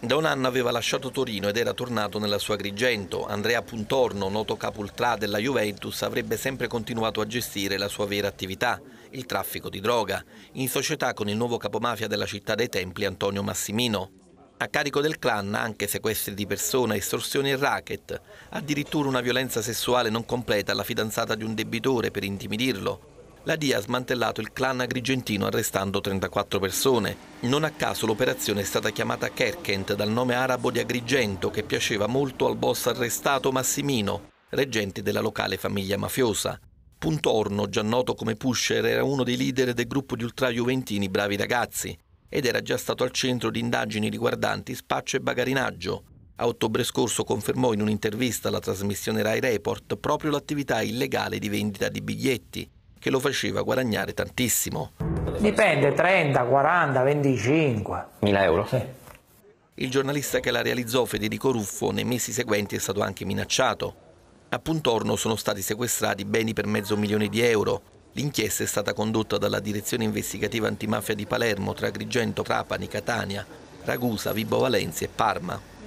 Da un anno aveva lasciato Torino ed era tornato nella sua Agrigento. Andrea Puntorno, noto capultrà della Juventus, avrebbe sempre continuato a gestire la sua vera attività, il traffico di droga, in società con il nuovo capomafia della città dei templi Antonio Massimino. A carico del clan anche sequestri di persona, estorsioni e racket, addirittura una violenza sessuale non completa alla fidanzata di un debitore per intimidirlo, la DIA ha smantellato il clan agrigentino arrestando 34 persone. Non a caso l'operazione è stata chiamata Kerkent dal nome arabo di Agrigento che piaceva molto al boss arrestato Massimino, reggente della locale famiglia mafiosa. Puntorno, già noto come Pusher, era uno dei leader del gruppo di ultra-juventini Bravi Ragazzi ed era già stato al centro di indagini riguardanti spaccio e bagarinaggio. A ottobre scorso confermò in un'intervista alla trasmissione Rai Report proprio l'attività illegale di vendita di biglietti che lo faceva guadagnare tantissimo. Dipende, 30, 40, 25. 1000 euro? Sì. Il giornalista che la realizzò, Federico Ruffo, nei mesi seguenti è stato anche minacciato. A Puntorno sono stati sequestrati beni per mezzo milione di euro. L'inchiesta è stata condotta dalla Direzione Investigativa Antimafia di Palermo tra Agrigento, Trapani, Catania, Ragusa, Vibo Valencia e Parma.